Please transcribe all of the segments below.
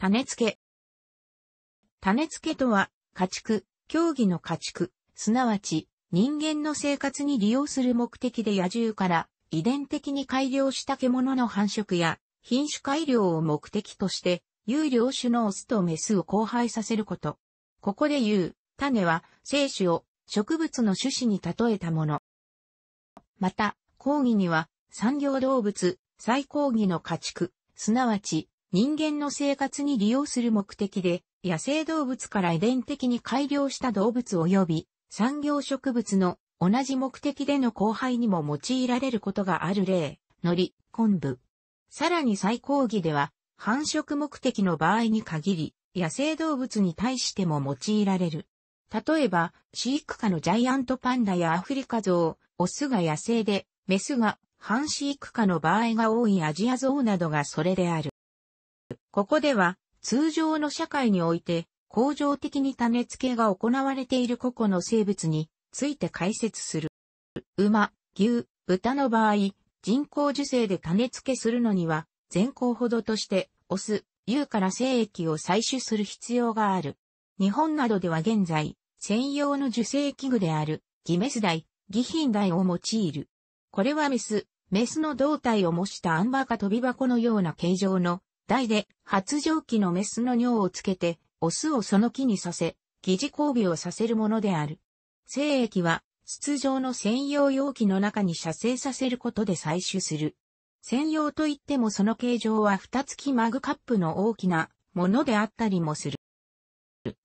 種付け。種付けとは、家畜、競技の家畜、すなわち、人間の生活に利用する目的で野獣から遺伝的に改良した獣の繁殖や品種改良を目的として有料種のオスとメスを交配させること。ここで言う種は精子を植物の種子に例えたもの。また、講義には産業動物、最講義の家畜、すなわち人間の生活に利用する目的で、野生動物から遺伝的に改良した動物及び産業植物の同じ目的での交配にも用いられることがある例、海苔、昆布。さらに最高義では、繁殖目的の場合に限り、野生動物に対しても用いられる。例えば、飼育下のジャイアントパンダやアフリカゾウ、オスが野生で、メスが、半飼育下の場合が多いアジアゾウなどがそれである。ここでは、通常の社会において、恒常的に種付けが行われている個々の生物について解説する。馬、牛、豚の場合、人工受精で種付けするのには、前項ほどとして、オス、牛から精液を採取する必要がある。日本などでは現在、専用の受精器具である、ギメス台、ギヒン台を用いる。これはメス、メスの胴体を模したアンバーカ飛び箱のような形状の台で発情期のメスの尿をつけて、オスをその木にさせ、疑似交尾をさせるものである。精液は、筒状の専用容器の中に射精させることで採取する。専用といってもその形状は蓋付きマグカップの大きなものであったりもする。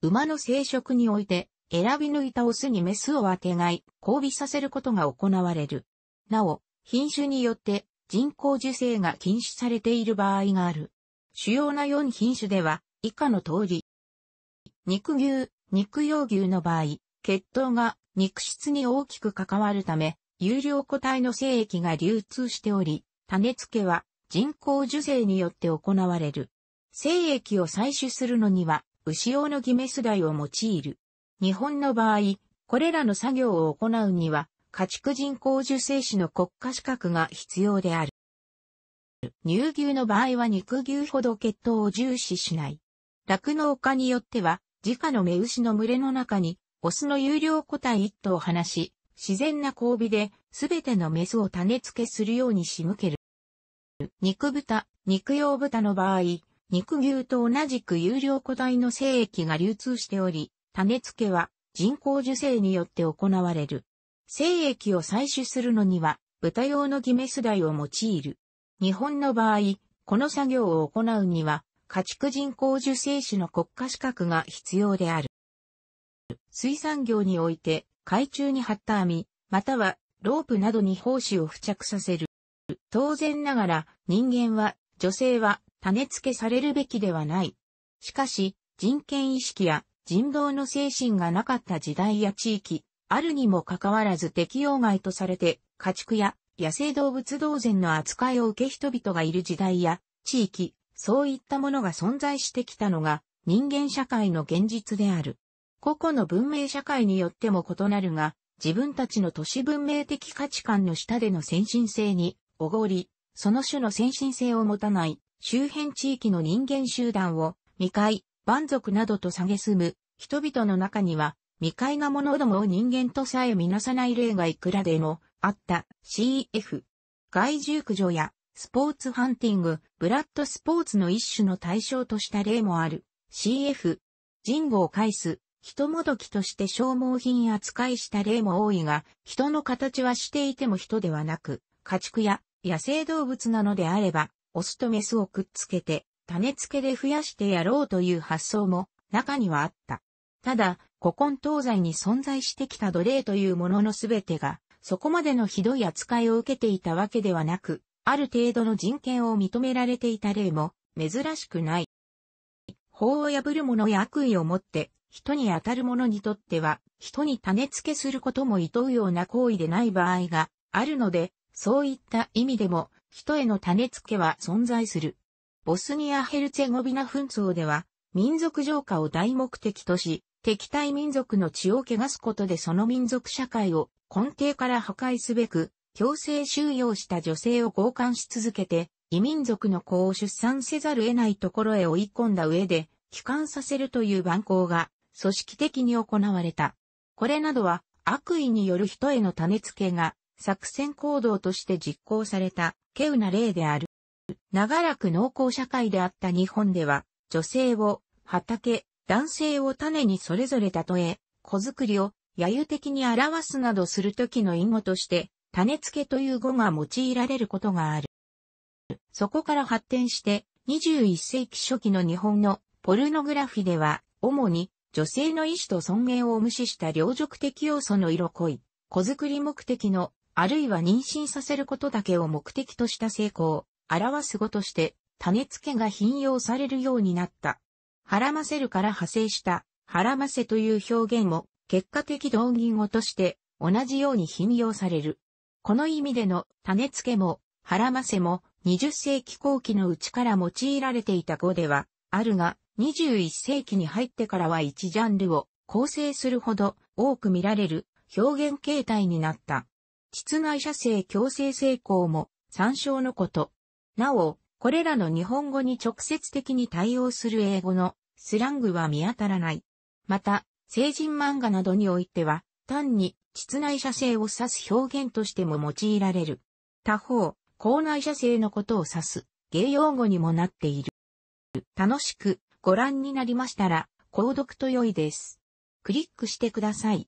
馬の生殖において、選び抜いたオスにメスをあてがい、交尾させることが行われる。なお、品種によって人工授精が禁止されている場合がある。主要な4品種では、以下の通り。肉牛、肉用牛の場合、血糖が肉質に大きく関わるため、有料個体の精液が流通しており、種付けは人工受精によって行われる。精液を採取するのには、牛用のギメス台を用いる。日本の場合、これらの作業を行うには、家畜人工受精師の国家資格が必要である。乳牛の場合は肉牛ほど血統を重視しない。酪農家によっては、自家の目牛の群れの中に、オスの有料個体1頭を放し、自然な交尾で、すべてのメスを種付けするように仕向ける。肉豚、肉用豚の場合、肉牛と同じく有料個体の精液が流通しており、種付けは人工授精によって行われる。精液を採取するのには、豚用のギメスダイを用いる。日本の場合、この作業を行うには、家畜人工授精種の国家資格が必要である。水産業において、海中に張った網、またはロープなどに胞子を付着させる。当然ながら、人間は、女性は、種付けされるべきではない。しかし、人権意識や人道の精神がなかった時代や地域、あるにもかかわらず適用外とされて、家畜や野生動物同然の扱いを受け人々がいる時代や地域、そういったものが存在してきたのが人間社会の現実である。個々の文明社会によっても異なるが、自分たちの都市文明的価値観の下での先進性におごり、その種の先進性を持たない周辺地域の人間集団を未開、蛮族などと蔑む人々の中には未開なものどもを人間とさえ見なさない例がいくらでもあった CF。害獣駆除やスポーツハンティング、ブラッドスポーツの一種の対象とした例もある CF。人語を返す、人もどきとして消耗品扱いした例も多いが、人の形はしていても人ではなく、家畜や野生動物なのであれば、オスとメスをくっつけて、種付けで増やしてやろうという発想も中にはあった。ただ、古今東西に存在してきた奴隷というもののすべてが、そこまでのひどい扱いを受けていたわけではなく、ある程度の人権を認められていた例も珍しくない。法を破る者や悪意を持って人に当たる者にとっては人に種付けすることも厭うような行為でない場合があるので、そういった意味でも人への種付けは存在する。ボスニア・ヘルツェゴビナ紛争では民族浄化を大目的とし、敵対民族の血を汚すことでその民族社会を根底から破壊すべく、強制収容した女性を強姦し続けて、異民族の子を出産せざる得ないところへ追い込んだ上で、帰還させるという蛮行が、組織的に行われた。これなどは、悪意による人への種付けが、作戦行動として実行された、稀有な例である。長らく農耕社会であった日本では、女性を、畑、男性を種にそれぞれ例え、子作りを揶揄的に表すなどするときの隠語として、種付けという語が用いられることがある。そこから発展して、21世紀初期の日本のポルノグラフィでは、主に女性の意志と尊厳を無視した両辱的要素の色濃い、子作り目的の、あるいは妊娠させることだけを目的とした成功、表す語として、種付けが引用されるようになった。はらませるから派生した、はらませという表現も、結果的同銀語として同じように頻用される。この意味での種付けも、はらませも20世紀後期のうちから用いられていた語ではあるが、21世紀に入ってからは1ジャンルを構成するほど多く見られる表現形態になった。室内射精強制成功も参照のこと。なお、これらの日本語に直接的に対応する英語のスラングは見当たらない。また、成人漫画などにおいては、単に、室内写生を指す表現としても用いられる。他方、校内写生のことを指す、芸用語にもなっている。楽しくご覧になりましたら、購読と良いです。クリックしてください。